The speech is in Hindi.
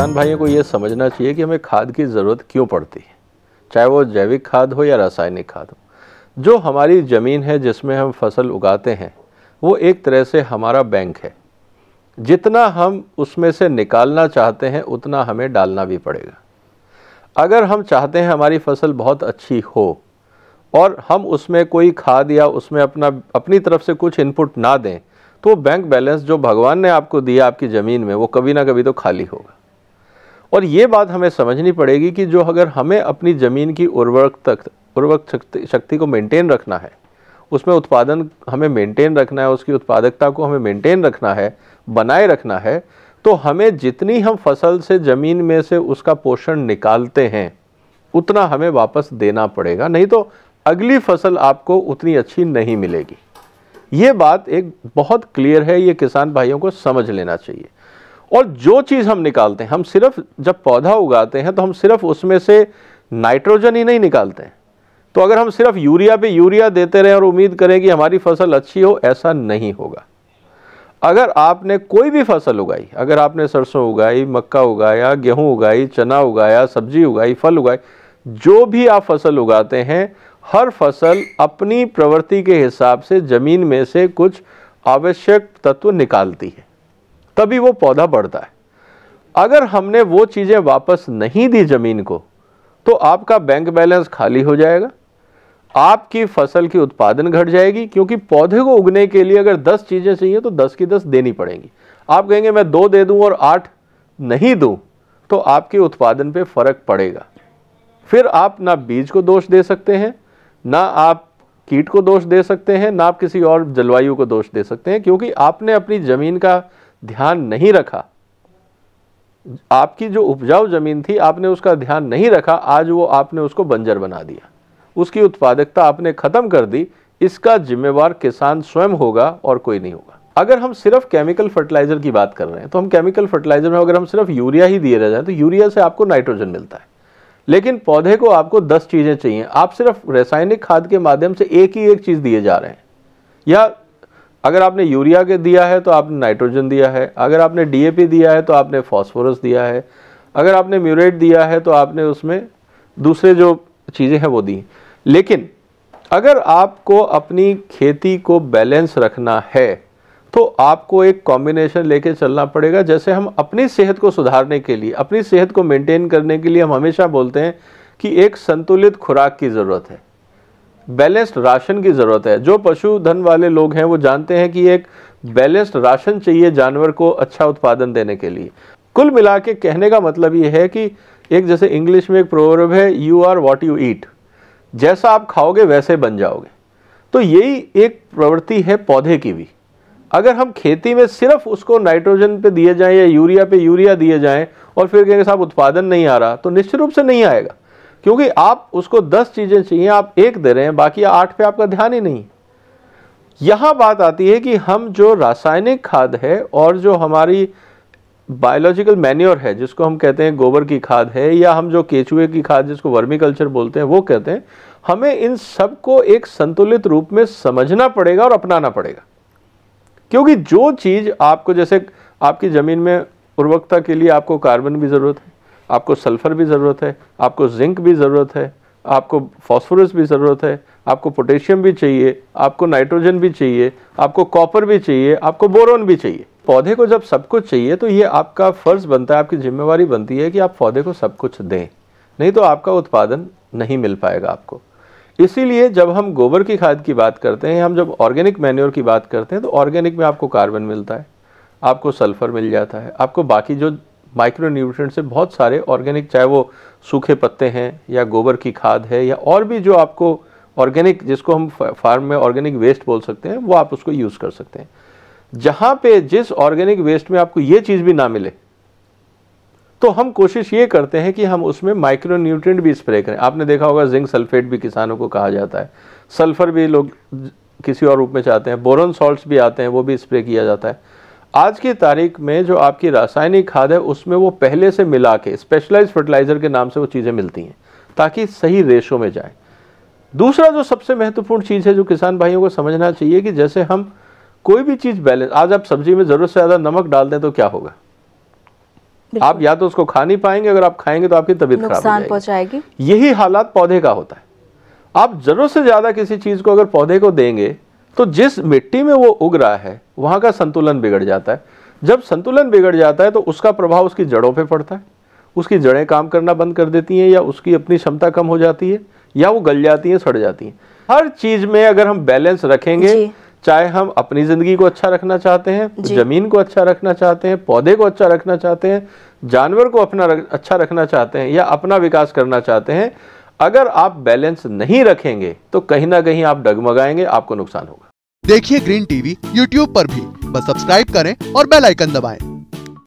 किसान भाइयों को ये समझना चाहिए कि हमें खाद की ज़रूरत क्यों पड़ती है चाहे वो जैविक खाद हो या रासायनिक खाद हो जो हमारी ज़मीन है जिसमें हम फसल उगाते हैं वो एक तरह से हमारा बैंक है जितना हम उसमें से निकालना चाहते हैं उतना हमें डालना भी पड़ेगा अगर हम चाहते हैं हमारी फसल बहुत अच्छी हो और हम उसमें कोई खाद या उसमें अपना अपनी तरफ से कुछ इनपुट ना दें तो बैंक बैलेंस जो भगवान ने आपको दिया आपकी ज़मीन में वो कभी ना कभी तो खाली होगा और ये बात हमें समझनी पड़ेगी कि जो अगर हमें अपनी ज़मीन की उर्वरक तक उर्वरक शक्ति शक्ति को मेंटेन रखना है उसमें उत्पादन हमें मेंटेन रखना है उसकी उत्पादकता को हमें मेंटेन रखना है बनाए रखना है तो हमें जितनी हम फसल से ज़मीन में से उसका पोषण निकालते हैं उतना हमें वापस देना पड़ेगा नहीं तो अगली फसल आपको उतनी अच्छी नहीं मिलेगी ये बात एक बहुत क्लियर है ये किसान भाइयों को समझ लेना चाहिए और जो चीज़ हम निकालते हैं हम सिर्फ जब पौधा उगाते हैं तो हम सिर्फ उसमें से नाइट्रोजन ही नहीं निकालते हैं तो अगर हम सिर्फ यूरिया पे यूरिया देते रहें और उम्मीद करें कि हमारी फसल अच्छी हो ऐसा नहीं होगा अगर आपने कोई भी फसल उगाई अगर आपने सरसों उगाई मक्का उगाया गेहूं उगाई चना उगाया सब्जी उगाई फल उगाई जो भी आप फसल उगाते हैं हर फसल अपनी प्रवृत्ति के हिसाब से ज़मीन में से कुछ आवश्यक तत्व निकालती है तभी वो पौधा बढ़ता है अगर हमने वो चीज़ें वापस नहीं दी ज़मीन को तो आपका बैंक बैलेंस खाली हो जाएगा आपकी फसल की उत्पादन घट जाएगी क्योंकि पौधे को उगने के लिए अगर 10 चीज़ें चाहिए तो 10 की 10 देनी पड़ेंगी आप कहेंगे मैं दो दे दूं और आठ नहीं दूं तो आपके उत्पादन पे फर्क पड़ेगा फिर आप ना बीज को दोष दे सकते हैं ना आप कीट को दोष दे सकते हैं ना आप किसी और जलवायु को दोष दे सकते हैं क्योंकि आपने अपनी ज़मीन का ध्यान नहीं रखा आपकी जो उपजाऊ जमीन थी आपने उसका ध्यान नहीं रखा आज वो आपने उसको बंजर बना दिया उसकी उत्पादकता आपने खत्म कर दी इसका जिम्मेवार किसान स्वयं होगा और कोई नहीं होगा अगर हम सिर्फ केमिकल फर्टिलाइजर की बात कर रहे हैं तो हम केमिकल फर्टिलाइजर में अगर हम सिर्फ यूरिया ही दिए रह जाए तो यूरिया से आपको नाइट्रोजन मिलता है लेकिन पौधे को आपको दस चीज़ें चाहिए आप सिर्फ रासायनिक खाद के माध्यम से एक ही एक चीज़ दिए जा रहे हैं या अगर आपने यूरिया के दिया है तो आपने नाइट्रोजन दिया है अगर आपने डीएपी दिया है तो आपने फॉस्फोरस दिया है अगर आपने म्यूरेट दिया है तो आपने उसमें दूसरे जो चीज़ें हैं वो दी लेकिन अगर आपको अपनी खेती को बैलेंस रखना है तो आपको एक कॉम्बिनेशन लेके चलना पड़ेगा जैसे हम अपनी सेहत को सुधारने के लिए अपनी सेहत को मेंटेन करने के लिए हम हमेशा बोलते हैं कि एक संतुलित खुराक की ज़रूरत है बैलेंस्ड राशन की ज़रूरत है जो पशुधन वाले लोग हैं वो जानते हैं कि एक बैलेंस्ड राशन चाहिए जानवर को अच्छा उत्पादन देने के लिए कुल मिला के कहने का मतलब ये है कि एक जैसे इंग्लिश में एक प्रोवर्ब है you are what you eat जैसा आप खाओगे वैसे बन जाओगे तो यही एक प्रवृत्ति है पौधे की भी अगर हम खेती में सिर्फ उसको नाइट्रोजन पे दिए जाएं या यूरिया पे यूरिया दिए जाएं और फिर कहेंगे साहब उत्पादन नहीं आ रहा तो निश्चित रूप से नहीं आएगा क्योंकि आप उसको दस चीज़ें चाहिए आप एक दे रहे हैं बाकी आठ पे आपका ध्यान ही नहीं यहां बात आती है कि हम जो रासायनिक खाद है और जो हमारी बायोलॉजिकल मैन्योर है जिसको हम कहते हैं गोबर की खाद है या हम जो केचुए की खाद जिसको वर्मी कल्चर बोलते हैं वो कहते हैं हमें इन सबको एक संतुलित रूप में समझना पड़ेगा और अपनाना पड़ेगा क्योंकि जो चीज़ आपको जैसे आपकी ज़मीन में उर्वरकता के लिए आपको कार्बन की ज़रूरत है आपको सल्फ़र भी ज़रूरत है आपको जिंक भी ज़रूरत है आपको फॉस्फोरस भी ज़रूरत है आपको पोटेशियम भी चाहिए आपको नाइट्रोजन भी चाहिए आपको कॉपर भी चाहिए आपको बोरोन भी चाहिए पौधे को जब सब कुछ चाहिए तो ये आपका फ़र्ज़ बनता है आपकी जिम्मेवारी बनती है कि आप पौधे को सब कुछ दें नहीं तो आपका उत्पादन नहीं मिल पाएगा आपको इसीलिए जब हम गोबर की खाद की बात करते हैं हम जब ऑर्गेनिक मैन्योर की बात करते हैं तो ऑर्गेनिक में आपको कार्बन मिलता है आपको सल्फ़र मिल जाता है आपको बाकी जो माइक्रो न्यूट्रेंट से बहुत सारे ऑर्गेनिक चाहे वो सूखे पत्ते हैं या गोबर की खाद है या और भी जो आपको ऑर्गेनिक जिसको हम फार्म में ऑर्गेनिक वेस्ट बोल सकते हैं वो आप उसको यूज़ कर सकते हैं जहाँ पे जिस ऑर्गेनिक वेस्ट में आपको ये चीज़ भी ना मिले तो हम कोशिश ये करते हैं कि हम उसमें माइक्रो न्यूट्रिएंट भी स्प्रे करें आपने देखा होगा जिंक सल्फेट भी किसानों को कहा जाता है सल्फ़र भी लोग किसी और रूप में चाहते हैं बोरन सॉल्ट्स भी आते हैं वो भी स्प्रे किया जाता है आज की तारीख में जो आपकी रासायनिक खाद है उसमें वो पहले से मिला के स्पेशलाइज फर्टिलाइज़र के नाम से वो चीज़ें मिलती हैं ताकि सही रेशो में जाए दूसरा जो सबसे महत्वपूर्ण चीज़ है जो किसान भाइयों को समझना चाहिए कि जैसे हम कोई भी चीज़ बैलेंस आज आप सब्जी में ज़रूरत से ज़्यादा नमक डाल दें तो क्या होगा आप या तो उसको खा नहीं पाएंगे अगर आप खाएंगे तो आपकी तबीयत खराब हो जाएगी यही हालात पौधे का होता है आप ज़रूरत से ज़्यादा किसी चीज़ को अगर पौधे को देंगे तो जिस मिट्टी में वो उग रहा है वहां का संतुलन बिगड़ जाता है जब संतुलन बिगड़ जाता है तो उसका प्रभाव उसकी जड़ों पे पड़ता है उसकी जड़ें काम करना बंद कर देती हैं या उसकी अपनी क्षमता कम हो जाती है या वो गल जाती हैं सड़ जाती हैं हर चीज़ में अगर हम बैलेंस रखेंगे चाहे हम अपनी ज़िंदगी को अच्छा रखना चाहते हैं ज़मीन को अच्छा रखना चाहते हैं पौधे को अच्छा रखना चाहते हैं जानवर को अपना रख, अच्छा रखना चाहते हैं या अपना विकास करना चाहते हैं अगर आप बैलेंस नहीं रखेंगे तो कहीं ना कहीं आप डगमगाएंगे आपको नुकसान होगा देखिए ग्रीन टीवी यूट्यूब पर भी बस सब्सक्राइब करें और बेल आइकन दबाएं।